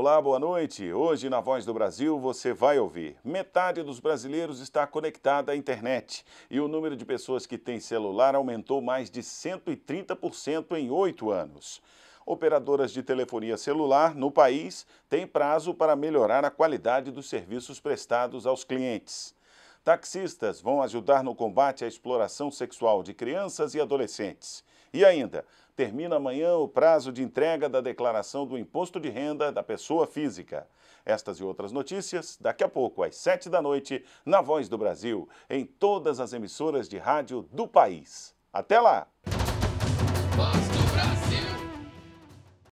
Olá, boa noite. Hoje na Voz do Brasil você vai ouvir. Metade dos brasileiros está conectada à internet e o número de pessoas que têm celular aumentou mais de 130% em oito anos. Operadoras de telefonia celular no país têm prazo para melhorar a qualidade dos serviços prestados aos clientes. Taxistas vão ajudar no combate à exploração sexual de crianças e adolescentes. E ainda, termina amanhã o prazo de entrega da declaração do imposto de renda da pessoa física. Estas e outras notícias daqui a pouco, às sete da noite, na Voz do Brasil, em todas as emissoras de rádio do país. Até lá!